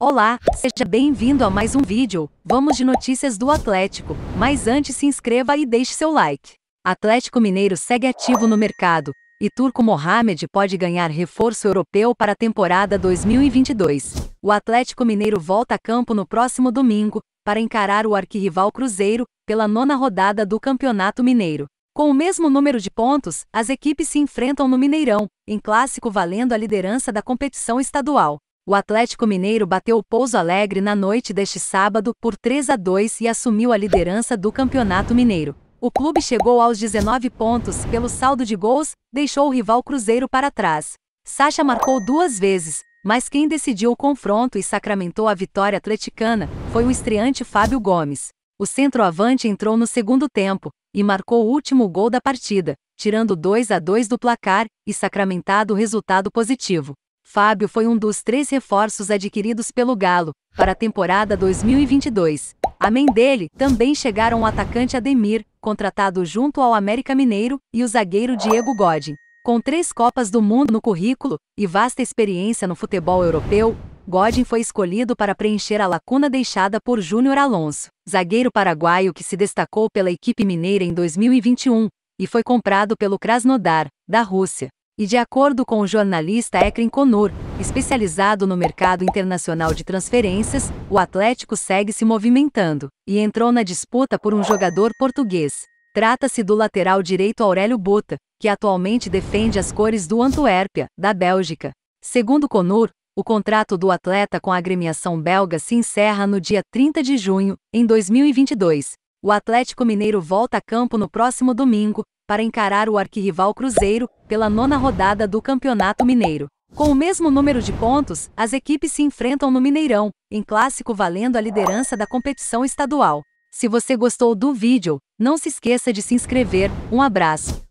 Olá, seja bem-vindo a mais um vídeo. Vamos de notícias do Atlético, mas antes se inscreva e deixe seu like. Atlético Mineiro segue ativo no mercado e Turco Mohamed pode ganhar reforço europeu para a temporada 2022. O Atlético Mineiro volta a campo no próximo domingo para encarar o arquirrival Cruzeiro pela nona rodada do Campeonato Mineiro. Com o mesmo número de pontos, as equipes se enfrentam no Mineirão, em clássico valendo a liderança da competição estadual. O Atlético Mineiro bateu o Pouso Alegre na noite deste sábado por 3 a 2 e assumiu a liderança do Campeonato Mineiro. O clube chegou aos 19 pontos pelo saldo de gols, deixou o rival Cruzeiro para trás. Sacha marcou duas vezes, mas quem decidiu o confronto e sacramentou a vitória atleticana foi o estreante Fábio Gomes. O centroavante entrou no segundo tempo e marcou o último gol da partida, tirando 2 a 2 do placar e sacramentado o resultado positivo. Fábio foi um dos três reforços adquiridos pelo Galo para a temporada 2022. Além dele, também chegaram o atacante Ademir, contratado junto ao América Mineiro, e o zagueiro Diego Godin. Com três Copas do Mundo no currículo e vasta experiência no futebol europeu, Godin foi escolhido para preencher a lacuna deixada por Júnior Alonso, zagueiro paraguaio que se destacou pela equipe mineira em 2021 e foi comprado pelo Krasnodar, da Rússia e de acordo com o jornalista Ekren Konur, especializado no mercado internacional de transferências, o Atlético segue se movimentando e entrou na disputa por um jogador português. Trata-se do lateral direito Aurélio Bota, que atualmente defende as cores do Antuérpia, da Bélgica. Segundo Conur, o contrato do atleta com a agremiação belga se encerra no dia 30 de junho, em 2022, o Atlético Mineiro volta a campo no próximo domingo para encarar o arquirrival Cruzeiro pela nona rodada do Campeonato Mineiro. Com o mesmo número de pontos, as equipes se enfrentam no Mineirão, em clássico valendo a liderança da competição estadual. Se você gostou do vídeo, não se esqueça de se inscrever. Um abraço.